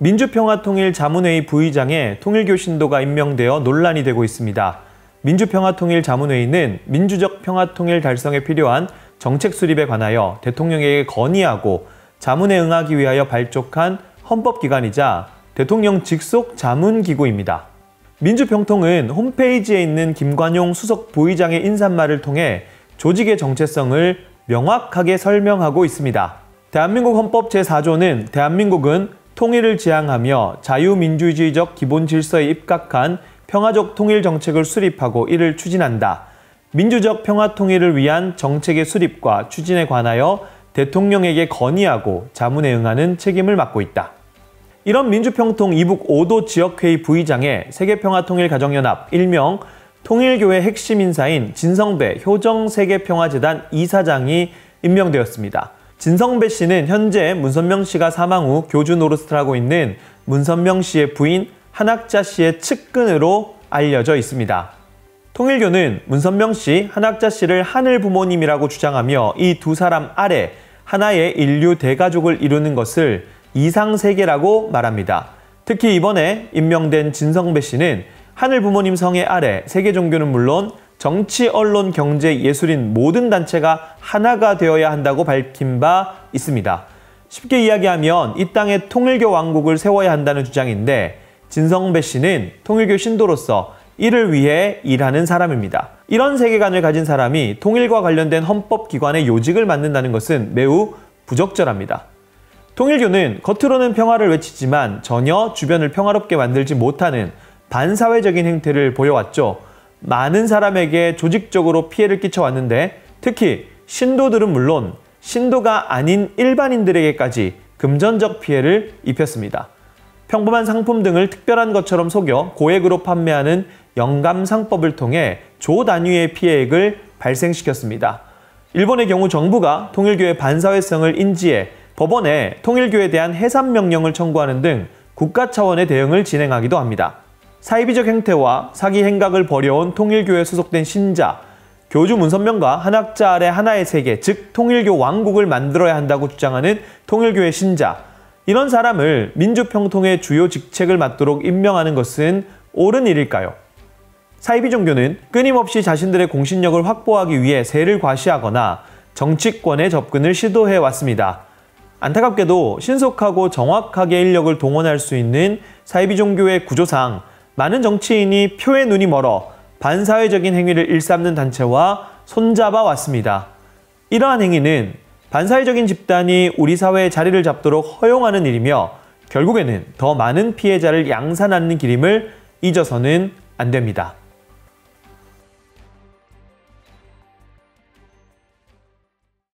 민주평화통일 자문회의 부의장에 통일교신도가 임명되어 논란이 되고 있습니다. 민주평화통일 자문회의는 민주적 평화통일 달성에 필요한 정책 수립에 관하여 대통령에게 건의하고 자문에 응하기 위하여 발족한 헌법기관이자 대통령 직속 자문기구입니다. 민주평통은 홈페이지에 있는 김관용 수석 부의장의 인사말을 통해 조직의 정체성을 명확하게 설명하고 있습니다. 대한민국 헌법 제4조는 대한민국은 통일을 지향하며 자유민주주의적 기본 질서에 입각한 평화적 통일 정책을 수립하고 이를 추진한다. 민주적 평화 통일을 위한 정책의 수립과 추진에 관하여 대통령에게 건의하고 자문에 응하는 책임을 맡고 있다. 이런 민주평통 이북 5도 지역회의 부의장에 세계평화통일가정연합 일명 통일교회 핵심 인사인 진성배 효정세계평화재단 이사장이 임명되었습니다. 진성배 씨는 현재 문선명 씨가 사망 후 교주 노릇을 하고 있는 문선명 씨의 부인 한학자 씨의 측근으로 알려져 있습니다. 통일교는 문선명 씨, 한학자 씨를 하늘 부모님이라고 주장하며 이 두 사람 아래 하나의 인류 대가족을 이루는 것을 이상세계라고 말합니다. 특히 이번에 임명된 진성배 씨는 하늘 부모님 성의 아래 세계 종교는 물론 정치, 언론, 경제, 예술인 모든 단체가 하나가 되어야 한다고 밝힌 바 있습니다. 쉽게 이야기하면 이 땅에 통일교 왕국을 세워야 한다는 주장인데 진성배 씨는 통일교 신도로서 이를 위해 일하는 사람입니다. 이런 세계관을 가진 사람이 통일과 관련된 헌법기관의 요직을 맡는다는 것은 매우 부적절합니다. 통일교는 겉으로는 평화를 외치지만 전혀 주변을 평화롭게 만들지 못하는 반사회적인 행태를 보여왔죠. 많은 사람에게 조직적으로 피해를 끼쳐왔는데 특히 신도들은 물론 신도가 아닌 일반인들에게까지 금전적 피해를 입혔습니다. 평범한 상품 등을 특별한 것처럼 속여 고액으로 판매하는 영감상법을 통해 조 단위의 피해액을 발생시켰습니다. 일본의 경우 정부가 통일교의 반사회성을 인지해 법원에 통일교에 대한 해산 명령을 청구하는 등 국가 차원의 대응을 진행하기도 합니다. 사이비적 행태와 사기 행각을 벌여온 통일교에 소속된 신자, 교주 문선명과 한학자 아래 하나의 세계, 즉 통일교 왕국을 만들어야 한다고 주장하는 통일교의 신자, 이런 사람을 민주평통의 주요 직책을 맡도록 임명하는 것은 옳은 일일까요? 사이비 종교는 끊임없이 자신들의 공신력을 확보하기 위해 세를 과시하거나 정치권의 접근을 시도해 왔습니다. 안타깝게도 신속하고 정확하게 인력을 동원할 수 있는 사이비 종교의 구조상 많은 정치인이 표의 눈이 멀어 반사회적인 행위를 일삼는 단체와 손잡아 왔습니다. 이러한 행위는 반사회적인 집단이 우리 사회의 자리를 잡도록 허용하는 일이며 결국에는 더 많은 피해자를 양산하는 길임을 잊어서는 안 됩니다.